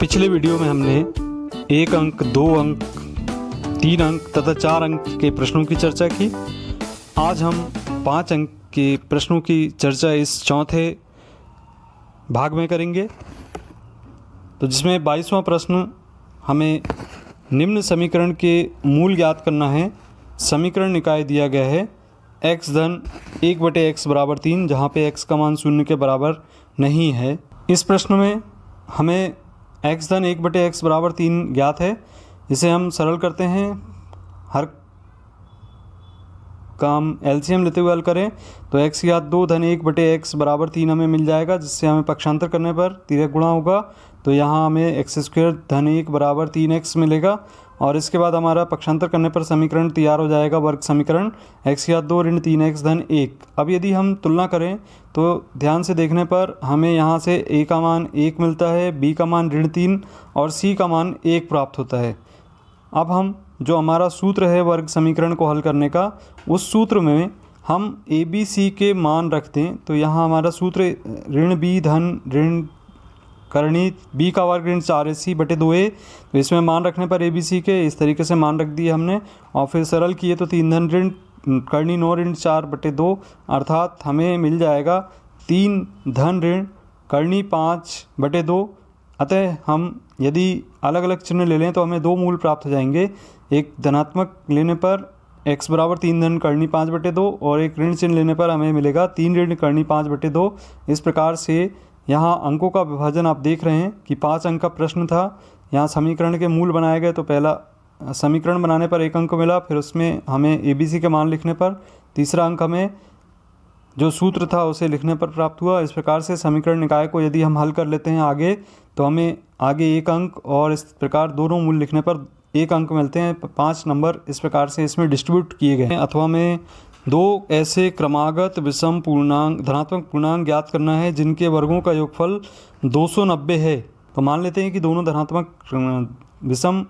पिछले वीडियो में हमने एक अंक दो अंक तीन अंक तथा चार अंक के प्रश्नों की चर्चा की आज हम पाँच अंक के प्रश्नों की चर्चा इस चौथे भाग में करेंगे तो जिसमें बाईसवां प्रश्न हमें निम्न समीकरण के मूल ज्ञात करना है समीकरण निकाय दिया गया है एक्स धन एक बटे एक्स बराबर तीन जहाँ पे एक्स का मान शून्य के बराबर नहीं है इस प्रश्न में हमें एक्स धन एक बटे एक्स बराबर तीन ज्ञात है इसे हम सरल करते हैं हर काम एलसीएम लेते हुए हल करें तो एक्स ज्ञात दो धन एक बटे एक्स बराबर तीन हमें मिल जाएगा जिससे हमें पक्षांतर करने पर तिरक गुणा होगा तो यहाँ हमें एक्स स्क्वेयर धन एक बराबर तीन एक्स मिलेगा और इसके बाद हमारा पक्षांतर करने पर समीकरण तैयार हो जाएगा वर्ग समीकरण एक्स या दो ऋण तीन एक्स धन एक अब यदि हम तुलना करें तो ध्यान से देखने पर हमें यहाँ से ए का मान एक मिलता है बी का मान ऋण तीन और सी का मान एक प्राप्त होता है अब हम जो हमारा सूत्र है वर्ग समीकरण को हल करने का उस सूत्र में हम ए बी सी के मान रखते हैं तो यहाँ हमारा सूत्र ऋण बी धन ऋण करणी बी का वर्ग ऋण चार ए सी बटे दो ए तो इसमें मान रखने पर ए बी सी के इस तरीके से मान रख दिए हमने और फिर सरल किए तो तीन धन ऋण करणी नौ ऋण चार बटे दो अर्थात हमें मिल जाएगा तीन धन ऋण करणी पाँच बटे दो अतः हम यदि अलग अलग चिन्ह ले लें तो हमें दो मूल प्राप्त हो जाएंगे एक धनात्मक लेने पर एक्स बराबर तीन धन करणी पाँच बटे दो और एक ऋण चिन्ह लेने पर हमें मिलेगा तीन ऋण करणी पाँच बटे दो इस प्रकार से यहाँ अंकों का विभाजन आप देख रहे हैं कि पाँच अंक का प्रश्न था यहाँ समीकरण के मूल बनाए गए तो पहला समीकरण बनाने पर एक अंक मिला फिर उसमें हमें ए बी सी के मान लिखने पर तीसरा अंक हमें जो सूत्र था उसे लिखने पर प्राप्त हुआ इस प्रकार से समीकरण निकाय को यदि हम हल कर लेते हैं आगे तो हमें आगे एक अंक और इस प्रकार दोनों मूल लिखने पर एक अंक मिलते हैं पाँच नंबर इस प्रकार से इसमें डिस्ट्रीब्यूट किए गए हैं अथवा में दो ऐसे क्रमागत विषम पूर्णांक धनात्मक पूर्णांक ज्ञात करना है जिनके वर्गों का योगफल 290 है तो मान लेते हैं कि दोनों धनात्मक विषम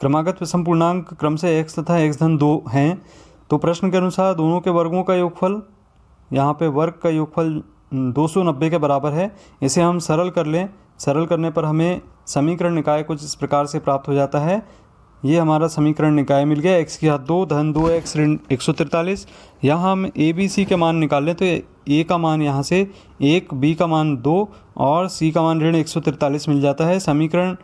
क्रमागत विषम पूर्णांक क्रम से एक्स तथा एक्स धन दो हैं तो प्रश्न के अनुसार दोनों के वर्गों का योगफल यहाँ पे वर्ग का योगफल 290 के बराबर है इसे हम सरल कर लें सरल करने पर हमें समीकरण निकाय कुछ इस प्रकार से प्राप्त हो जाता है ये हमारा समीकरण निकाय मिल गया एक्स की हाथ दो धन दो एक्स ऋण एक सौ तिरतालीस यहाँ हम ए बी सी के मान निकाल लें तो ए का मान यहाँ से एक बी का मान दो और सी का मान ऋण एक सौ तिरतालीस मिल जाता है समीकरण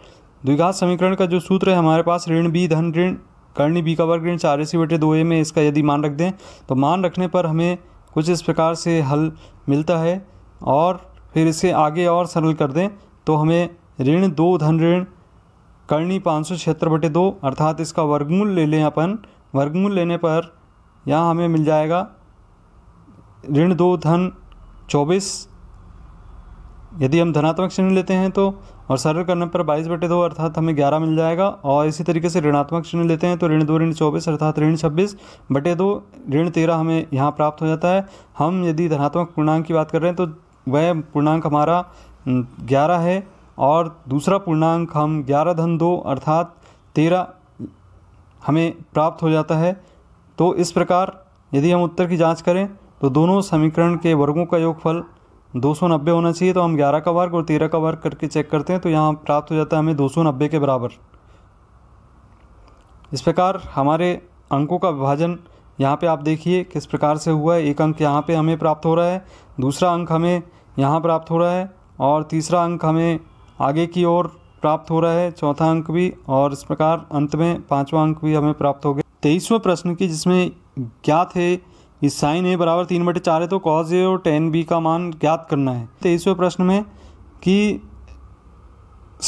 द्विघात समीकरण का जो सूत्र है हमारे पास ऋण बी धन ऋण कर्णी बी का वर्ग ऋण चार ए सी बटे दो ए में इसका यदि मान रख दें तो मान रखने पर हमें कुछ इस प्रकार से हल मिलता है और फिर इसे आगे और सरल कर दें तो हमें ऋण दो धन ऋण कर्णी पाँच सौ क्षेत्र बटे दो अर्थात इसका वर्गमूल ले लें अपन वर्गमूल लेने पर यहाँ हमें मिल जाएगा ऋण दो धन चौबीस यदि हम धनात्मक चिन्ह लेते हैं तो और सरल करने पर बाईस बटे दो अर्थात हमें ग्यारह मिल जाएगा और इसी तरीके से ऋणात्मक चिन्ह लेते हैं तो ऋण दो ऋण चौबीस अर्थात ऋण छब्बीस बटे दो ऋण तेरह हमें यहाँ प्राप्त हो जाता है हम यदि धनात्मक पूर्णांक की बात कर रहे हैं तो वह पूर्णांक हमारा ग्यारह है और दूसरा पूर्णांक हम ग्यारह धन दो अर्थात तेरह हमें प्राप्त हो जाता है तो इस प्रकार यदि हम उत्तर की जांच करें तो दोनों समीकरण के वर्गों का योगफल 290 होना चाहिए तो हम 11 का वर्ग और 13 का वर्ग करके चेक करते हैं तो यहाँ प्राप्त हो जाता है हमें नब्बे के बराबर इस प्रकार हमारे अंकों का विभाजन यहाँ पे आप देखिए किस प्रकार से हुआ है एक अंक यहाँ पे हमें प्राप्त हो रहा है दूसरा अंक हमें यहाँ प्राप्त हो रहा है और तीसरा अंक हमें आगे की ओर प्राप्त हो रहा है चौथा अंक भी और इस प्रकार अंत में पाँचवा अंक भी हमें प्राप्त हो गया तेईसवें प्रश्न की जिसमें ज्ञात है कि साइन ए बराबर तीन बटे चार है तो कॉज ए और टेन बी का मान ज्ञात करना है तेईसवें प्रश्न में कि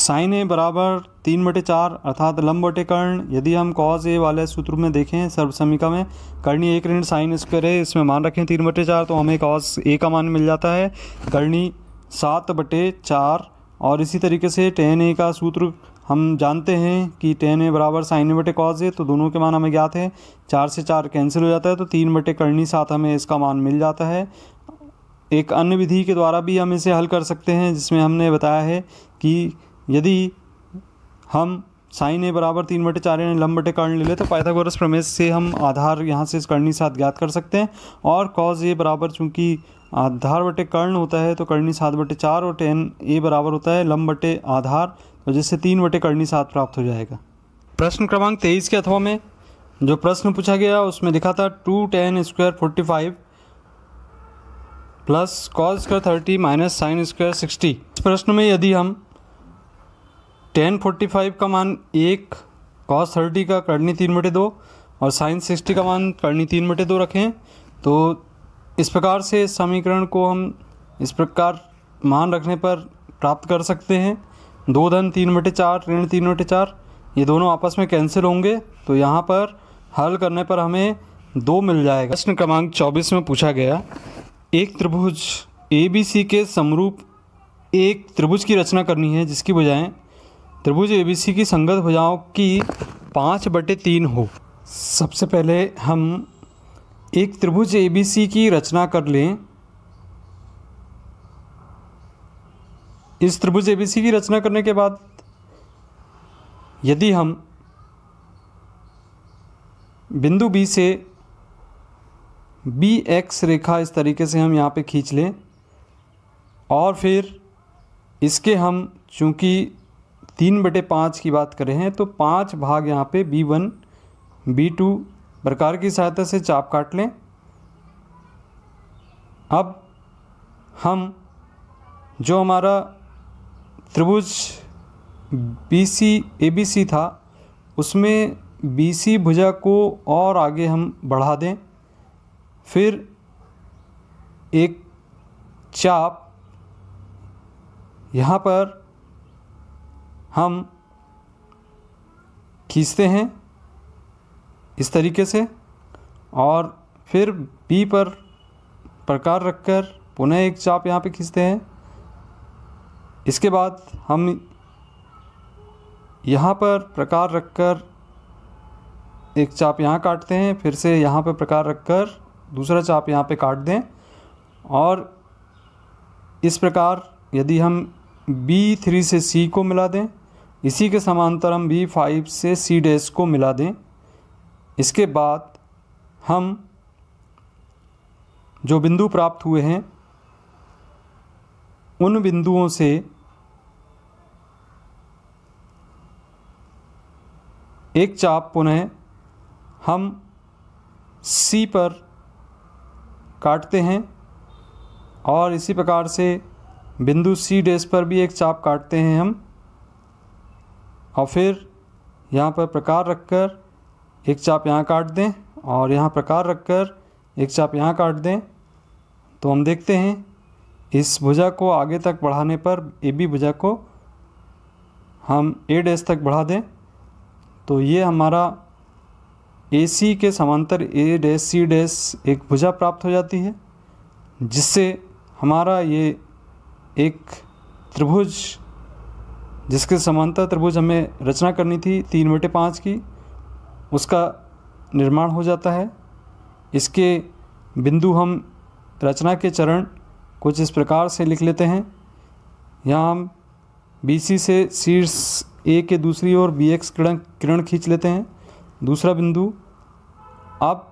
साइन ए बराबर तीन बटे चार अर्थात लंब बटे कर्ण यदि हम कॉज ए वाले सूत्र में देखें सर्वसमिका में कर्णी एक ऋण साइन स्क्वायर है इसमें मान रखें तीन बटे चार तो हमें कॉज ए का मान मिल जाता है कर्णी सात बटे चार और इसी तरीके से टेन ए का सूत्र हम जानते हैं कि टेन ए बराबर साइन ए बटे कॉज है तो दोनों के मान हमें ज्ञात है चार से चार कैंसिल हो जाता है तो तीन बटे करनी साथ हमें इसका मान मिल जाता है एक अन्य विधि के द्वारा भी हम इसे हल कर सकते हैं जिसमें हमने बताया है कि यदि हम साइन ए बराबर तीन बटे चार यानी लंब बटे कर्ण ले लें तो पाइथागोरस प्रमेय से हम आधार यहाँ से इस कर्णी साथ ज्ञात कर सकते हैं और कॉज ए बराबर चूंकि आधार बटे कर्ण होता है तो कर्णी सात बटे चार और टेन ए बराबर होता है लंब बटे आधार तो जिससे तीन बटे कर्णी साथ प्राप्त हो जाएगा प्रश्न क्रमांक तेईस के अथवा में जो प्रश्न पूछा गया उसमें लिखा था two tan square forty five plus cos square thirty minus sin square sixty इस प्रश्न में यदि हम टेन फोर्टी फाइव का मान एक कॉस थर्टी का करनी तीन बटे दो और साइन सिक्सटी का मान करनी तीन बटे दो रखें तो इस प्रकार से समीकरण को हम इस प्रकार मान रखने पर प्राप्त कर सकते हैं दो धन तीन बटे चार ऋण तीन बटे चार ये दोनों आपस में कैंसिल होंगे तो यहाँ पर हल करने पर हमें दो मिल जाएगा प्रश्न क्रमांक चौबीस में पूछा गया एक त्रिभुज ए बी सी के समरूप एक त्रिभुज की रचना करनी है जिसकी बजाय त्रिभुज एबीसी की संगत भुजाओं की पाँच बटे तीन हो सबसे पहले हम एक त्रिभुज एबीसी की रचना कर लें इस त्रिभुज एबीसी की रचना करने के बाद यदि हम बिंदु बी से बी एक्स रेखा इस तरीके से हम यहाँ पे खींच लें और फिर इसके हम चूंकि तीन बटे पाँच की बात करें हैं तो पाँच भाग यहाँ पे बी वन बी टू प्रकार की सहायता से चाप काट लें अब हम जो हमारा त्रिभुज B C A B C था उसमें बी सी भुजा को और आगे हम बढ़ा दें फिर एक चाप यहाँ पर हम खींचते हैं इस तरीके से और फिर बी पर प्रकार रखकर पुनः एक चाप यहाँ पे खींचते हैं इसके बाद हम यहाँ पर प्रकार रखकर एक चाप यहाँ काटते हैं फिर से यहाँ पर प्रकार रखकर दूसरा चाप यहाँ पे काट दें और इस प्रकार यदि हम बी थ्री से सी को मिला दें इसी के समांतर हम बी फाइव से सी डैश को मिला दें इसके बाद हम जो बिंदु प्राप्त हुए हैं उन बिंदुओं से एक चाप पुनः हम सी पर काटते हैं और इसी प्रकार से बिंदु सी डैश पर भी एक चाप काटते हैं हम और फिर यहाँ पर प्रकार रख कर एक चाप यहाँ काट दें और यहाँ प्रकार रख कर एक चाप यहाँ काट दें तो हम देखते हैं इस भुजा को आगे तक बढ़ाने पर ए बी भुजा को हम ए डैश तक बढ़ा दें तो ये हमारा ए सी के समांतर ए डैश सी डैश एक भुजा प्राप्त हो जाती है जिससे हमारा ये एक त्रिभुज जिसके समानता त्रिभुज हमें रचना करनी थी तीन बटे पाँच की उसका निर्माण हो जाता है इसके बिंदु हम रचना के चरण कुछ इस प्रकार से लिख लेते हैं यहाँ हम सी से शीर्ष ए के दूसरी ओर बी एक्स किरण किरण खींच लेते हैं दूसरा बिंदु आप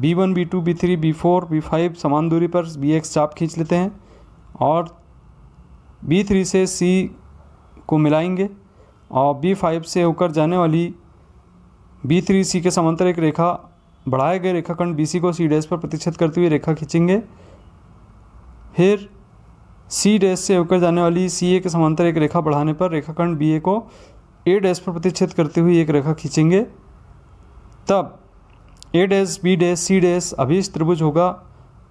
B B B one two three B four B five समान दूरी पर बी एक्स चाप खींच लेते हैं और बी थ्री से सी को मिलाएंगे और बी फाइव से होकर जाने वाली बी थ्री सी के समांतर एक रेखा बढ़ाए गए रेखाखंड बी सी को सी डैश पर प्रतिच्छेद करते हुए रेखा खींचेंगे फिर सी डैश से होकर जाने वाली सी ए के समांतर एक रेखा बढ़ाने पर रेखाखंड बी ए को ए डैश पर प्रतिच्छेद करते हुए एक रेखा खींचेंगे तब A dash B dash C dash अभी इस त्रिभुज होगा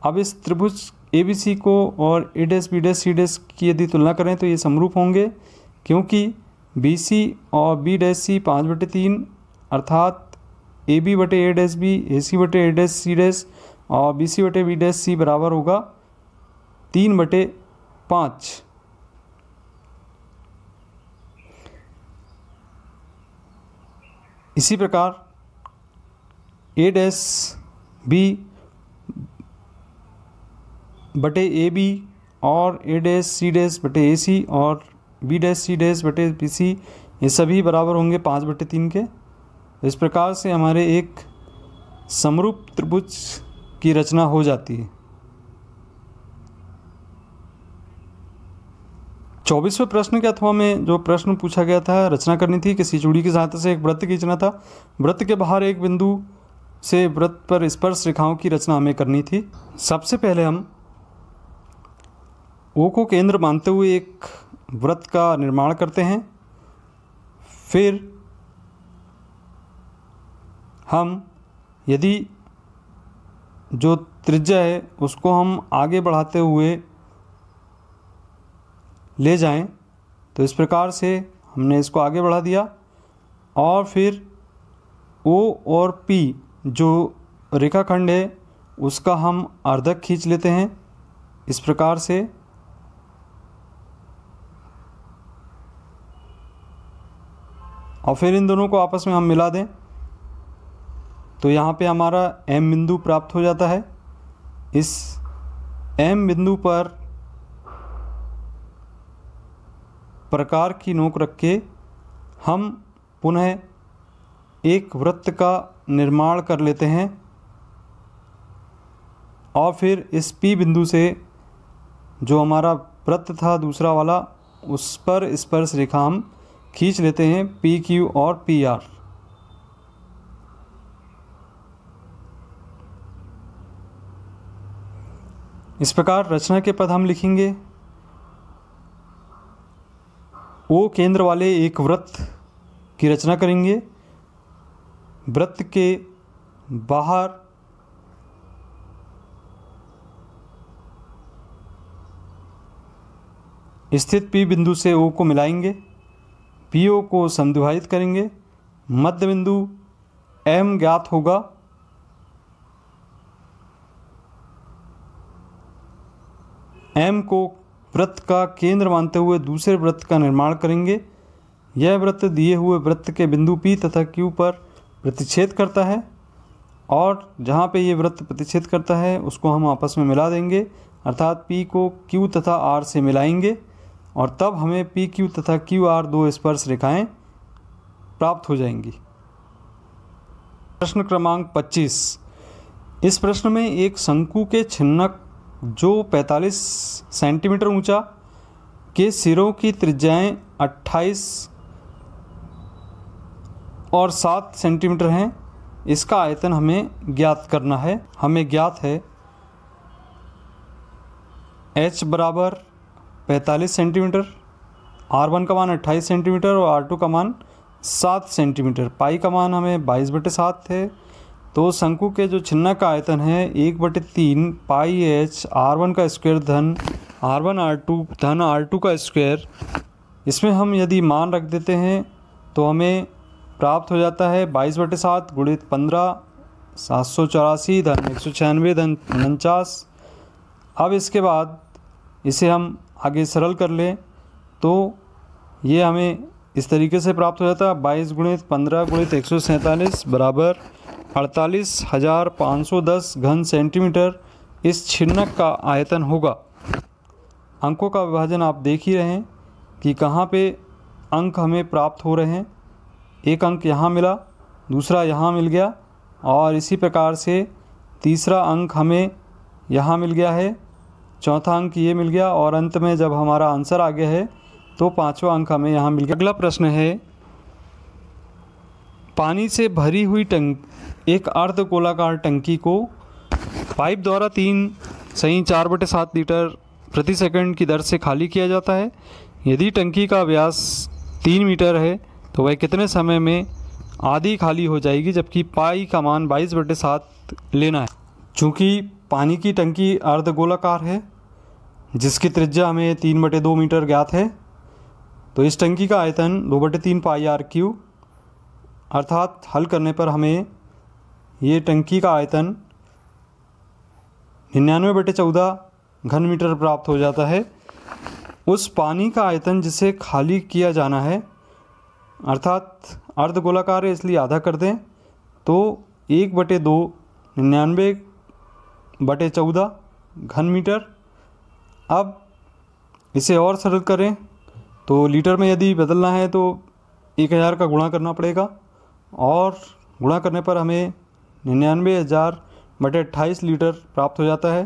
अब इस त्रिभुज ए बी सी को और A dash B dash C dash की यदि तुलना करें तो ये समरूप होंगे क्योंकि बी सी और बी डैस सी पाँच बटे तीन अर्थात ए बी बटे A dash B A C बटे ए डैस सी डैस और बी सी बटे बी डैस सी बराबर होगा तीन बटे पाँच इसी प्रकार ए डैस बी बटे ए बी और ए डैस सी डैस बटे ए सी और बी डैश सी डैश बटे पी सी ये सभी बराबर होंगे पाँच बटे तीन के इस प्रकार से हमारे एक समरूप त्रिभुज की रचना हो जाती है चौबीसवें प्रश्न के अथवा में जो प्रश्न पूछा गया था रचना करनी थी किसी चूड़ी की सहायता से एक व्रत खींचना था व्रत के बाहर एक बिंदु से व्रत पर स्पर्श रेखाओं की रचना हमें करनी थी सबसे पहले हम ओ को केंद्र मानते हुए एक व्रत का निर्माण करते हैं फिर हम यदि जो त्रिज्या है उसको हम आगे बढ़ाते हुए ले जाएं तो इस प्रकार से हमने इसको आगे बढ़ा दिया और फिर ओ और पी जो रेखाखंड है उसका हम अर्धक खींच लेते हैं इस प्रकार से और फिर इन दोनों को आपस में हम मिला दें तो यहाँ पे हमारा एम बिंदु प्राप्त हो जाता है इस एम बिंदु पर प्रकार की नोक रख के हम पुनः एक वृत्त का निर्माण कर लेते हैं और फिर इस पी बिंदु से जो हमारा वृत्त था दूसरा वाला उस पर स्पर्श रेखा हम खींच लेते हैं पी क्यू और पी आर इस प्रकार रचना के पद हम लिखेंगे ओ केंद्र वाले एक वृत्त की रचना करेंगे वृत्त के बाहर स्थित पी बिंदु से ओ को मिलाएंगे पीओ को संधिवाहित करेंगे मध्य बिंदु एम ज्ञात होगा एम को व्रत का केंद्र मानते हुए दूसरे व्रत का निर्माण करेंगे यह व्रत दिए हुए व्रत के बिंदु पी तथा क्यू पर प्रतिच्छेद करता है और जहाँ पे ये व्रत प्रतिच्छेद करता है उसको हम आपस में मिला देंगे अर्थात पी को क्यू तथा आर से मिलाएंगे और तब हमें पी क्यू तथा क्यू आर दो स्पर्श रेखाएँ प्राप्त हो जाएंगी प्रश्न क्रमांक 25 इस प्रश्न में एक शंकु के छिन्नक जो 45 सेंटीमीटर ऊंचा के सिरों की त्रिज्याएं 28 और 7 सेंटीमीटर हैं इसका आयतन हमें ज्ञात करना है हमें ज्ञात है h बराबर पैंतालीस सेंटीमीटर आर वन का मान अट्ठाईस सेंटीमीटर और आर टू का मान सात सेंटीमीटर पाई का मान हमें बाईस बटे सात है तो शंकु के जो छिन्ना का आयतन है एक बटे तीन पाई एच आर वन का स्क्वायर धन आर वन आर टू धन आर टू का स्क्वायर इसमें हम यदि मान रख देते हैं तो हमें प्राप्त हो जाता है बाईस बटे सात गुणित पंद्रह सात सौ चौरासी धन एक सौ छियानवे धन उनचास अब इसके बाद इसे हम आगे सरल कर लें तो ये हमें इस तरीके से प्राप्त हो जाता है बाईस गुणित पंद्रह गुणित एक सौ सैंतालीस बराबर अड़तालीस हज़ार पाँच सौ दस घन सेंटीमीटर इस छिन्नक का आयतन होगा अंकों का विभाजन आप देख ही रहे हैं कि कहाँ पे अंक हमें प्राप्त हो रहे हैं एक अंक यहाँ मिला दूसरा यहाँ मिल गया और इसी प्रकार से तीसरा अंक हमें यहाँ मिल गया है चौथा अंक ये मिल गया और अंत में जब हमारा आंसर आ गया है तो पाँचवा अंक हमें यहाँ मिल गया अगला प्रश्न है पानी से भरी हुई टंक एक अर्ध गोलाकार टंकी को पाइप द्वारा तीन सही चार बटे सात लीटर प्रति सेकंड की दर से खाली किया जाता है यदि टंकी का व्यास तीन मीटर है तो वह कितने समय में आधी खाली हो जाएगी जबकि पाई का मान बाईस बटे सात लेना है चूँकि पानी की टंकी अर्ध गोलाकार है जिसकी त्रिज्या हमें तीन बटे दो मीटर ज्ञात है तो इस टंकी का आयतन दो बटे तीन पाई आर क्यू अर्थात हल करने पर हमें ये टंकी का आयतन निन्यानवे बटे चौदह घन मीटर प्राप्त हो जाता है उस पानी का आयतन जिसे खाली किया जाना है अर्थात अर्ध गोलाकार है इसलिए आधा कर दें तो एक बटे दो निन्यानवे बटे चौदह घन मीटर अब इसे और सरल करें तो लीटर में यदि बदलना है तो एक हज़ार का गुणा करना पड़ेगा और गुणा करने पर हमें निन्यानवे हज़ार बटे अट्ठाईस लीटर प्राप्त हो जाता है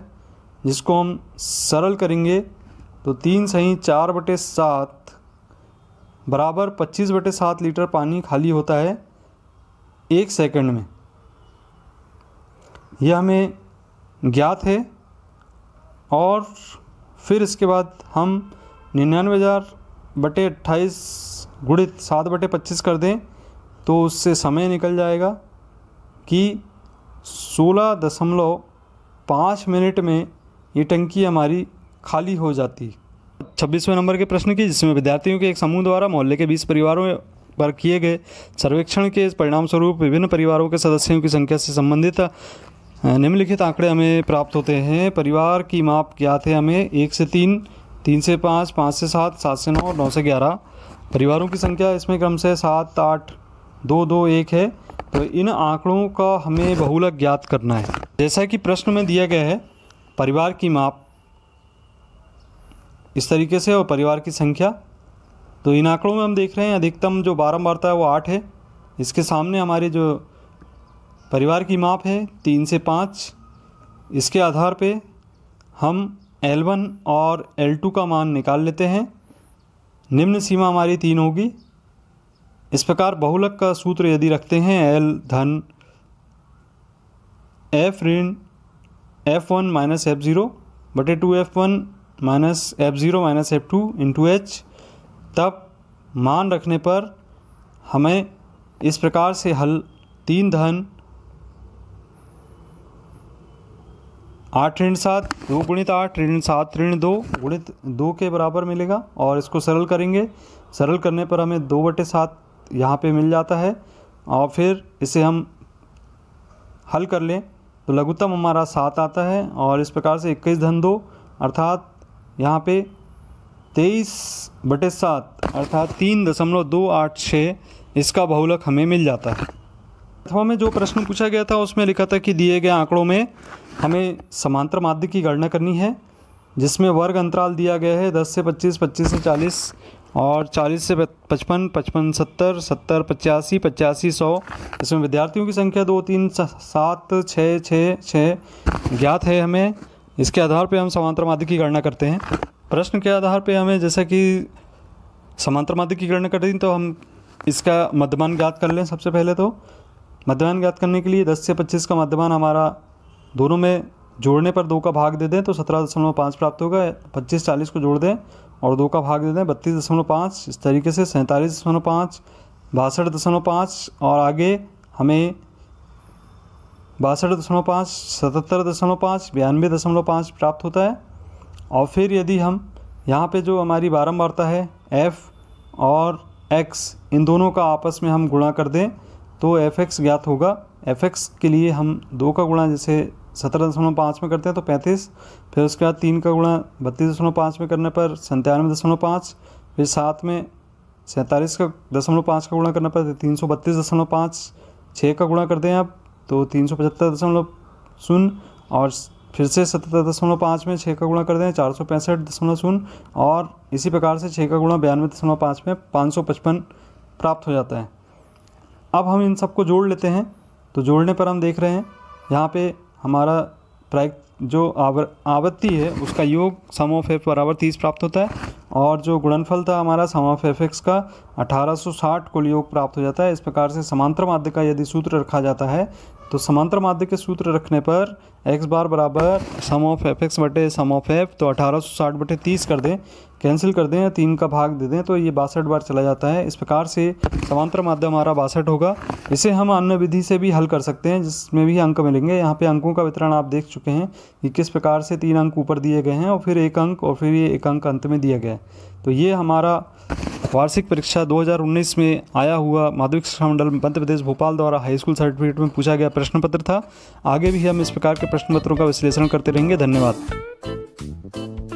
जिसको हम सरल करेंगे तो तीन सही चार बटे सात बराबर पच्चीस बटे सात लीटर पानी खाली होता है एक सेकंड में यह हमें ज्ञात है और फिर इसके बाद हम निन्यानवे हज़ार बटे अट्ठाईस गुणित सात बटे पच्चीस कर दें तो उससे समय निकल जाएगा कि सोलह दशमलव पाँच मिनट में ये टंकी हमारी खाली हो जाती छब्बीसवें नंबर के प्रश्न की जिसमें विद्यार्थियों के एक समूह द्वारा मोहल्ले के बीस परिवारों पर किए गए सर्वेक्षण के परिणाम स्वरूप विभिन्न परिवारों के सदस्यों की संख्या से संबंधित हाँ, निम्नलिखित आंकड़े हमें प्राप्त होते हैं परिवार की माप ज्ञात है हमें एक से तीन तीन से पाँच पाँच से सात सात से नौ नौ से ग्यारह परिवारों की संख्या इसमें क्रम से सात आठ दो दो एक है तो इन आंकड़ों का हमें बहुलक ज्ञात करना है जैसा कि प्रश्न में दिया गया है परिवार की माप इस तरीके से और परिवार की संख्या तो इन आंकड़ों में हम देख रहे हैं अधिकतम जो बारंबारता है वो आठ है इसके सामने हमारी जो परिवार की माप है तीन से पाँच इसके आधार पे हम L1 और L2 का मान निकाल लेते हैं निम्न सीमा हमारी तीन होगी इस प्रकार बहुलक का सूत्र यदि रखते हैं L धन एफ ऋण F one minus F zero बटे two F one minus F zero minus F two into H तब मान रखने पर हमें इस प्रकार से हल तीन धन आठ ऋण सात दो गुणित आठ ऋण सात ऋण दो गुणित दो के बराबर मिलेगा और इसको सरल करेंगे सरल करने पर हमें दो बटे सात यहाँ पर मिल जाता है और फिर इसे हम हल कर लें तो लघुत्तम हमारा सात आता है और इस प्रकार से इक्कीस धन दो अर्थात यहाँ पे तेईस बटे सात अर्थात तीन दशमलव दो आठ छः इसका बहुलक हमें मिल जाता है अथवा में जो प्रश्न पूछा गया था उसमें लिखा था कि दिए गए आंकड़ों में हमें समांतर माध्य की गणना करनी है जिसमें वर्ग अंतराल दिया गया है दस से पच्चीस पच्चीस से चालीस और 40 से 55, 55 70, 70 पचासी पचासी सौ इसमें विद्यार्थियों की संख्या दो तीन सात छः छः छः ज्ञात है हमें इसके आधार पर हम समांतर माध्य की गणना करते हैं प्रश्न के आधार पर हमें जैसा कि समांतर माध्य की गणना कर दी तो हम इसका मध्यमान ज्ञात कर लें सबसे पहले तो मध्यमान ज्ञात करने के लिए 10 से 25 का मध्यमान हमारा दोनों में जोड़ने पर दो का भाग दे दें तो सत्रह दशमलव पाँच प्राप्त होगा पच्चीस चालीस को जोड़ दें और दो का भाग दे दें बत्तीस दशमलव पाँच इस तरीके से सैंतालीस दशमलव पाँच बासठ दशमलव पाँच और आगे हमें बासठ दशमलव पाँच सतहत्तर दशमलव पाँच बयानवे दशमलव पाँच प्राप्त होता है और फिर यदि हम यहाँ पे जो हमारी बारंबारता है एफ़ और एक्स इन दोनों का आपस में हम गुणा कर दें तो एफ एक्स ज्ञात होगा एफ एक्स के लिए हम दो का गुणा जैसे सत्रह दशमलव पाँच में करते हैं तो पैंतीस फिर उसके बाद तीन का गुणा बत्तीस दशमलव पाँच में करने पर संतानवे दशमलव पाँच फिर सात में सैंतालीस का दशमलव पाँच का गुणा करने पर तीन सौ बत्तीस दशमलव पाँच छः का गुणा करते हैं आप तो तीन सौ पचहत्तर दशमलव शून्य और फिर से सतहत्तर दशमलव पाँच में छः का गुणा कर दें चार सौ पैंसठ दशमलव शून्य और इसी प्रकार से छः का गुणा बयानवे दशमलव पाँच में पाँच सौ पचपन प्राप्त हो जाता है अब हम इन सबको जोड़ लेते हैं तो जोड़ने पर हम देख रहे हैं यहाँ पे हमारा प्राय जो आवर आवृत्ति है उसका योग सम ऑफ एफ बराबर तीस प्राप्त होता है और जो गुणनफल था हमारा सम ऑफ एफ एक्स का 1860 को योग प्राप्त हो जाता है इस प्रकार से समांतर माध्य का यदि सूत्र रखा जाता है तो समांतर माध्य के सूत्र रखने पर एक्स बार बराबर सम ऑफ एफ एक्स बटे सम ऑफ एफ तो 1860 बटे तीस कर दें कैंसिल कर दें तीन का भाग दे दें तो ये बासठ बार चला जाता है इस प्रकार से समांतर माध्य हमारा बासठ होगा इसे हम अन्य विधि से भी हल कर सकते हैं जिसमें भी अंक मिलेंगे यहाँ पे अंकों का वितरण आप देख चुके हैं कि किस प्रकार से तीन अंक ऊपर दिए गए हैं और फिर एक अंक और फिर ये एक अंक अंत में दिया गया है तो ये हमारा वार्षिक परीक्षा 2019 में आया हुआ माध्यमिक शिक्षा मंडल मध्य प्रदेश भोपाल द्वारा हाई स्कूल सर्टिफिकेट में पूछा गया प्रश्न पत्र था आगे भी हम इस प्रकार के प्रश्न पत्रों का विश्लेषण करते रहेंगे धन्यवाद